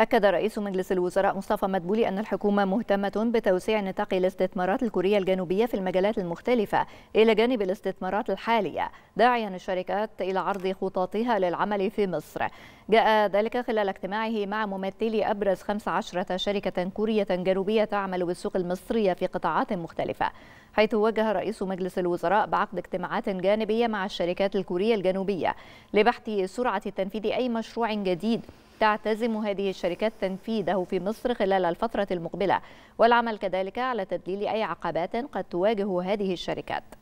أكد رئيس مجلس الوزراء مصطفى مدبولي أن الحكومة مهتمة بتوسيع نطاق الاستثمارات الكورية الجنوبية في المجالات المختلفة إلى جانب الاستثمارات الحالية داعيا الشركات إلى عرض خططها للعمل في مصر جاء ذلك خلال اجتماعه مع ممثلي أبرز 15 شركة كورية جنوبية تعمل بالسوق المصرية في قطاعات مختلفة حيث وجه رئيس مجلس الوزراء بعقد اجتماعات جانبية مع الشركات الكورية الجنوبية لبحث سرعة تنفيذ أي مشروع جديد تعتزم هذه الشركات تنفيذه في مصر خلال الفترة المقبلة والعمل كذلك على تدليل أي عقبات قد تواجه هذه الشركات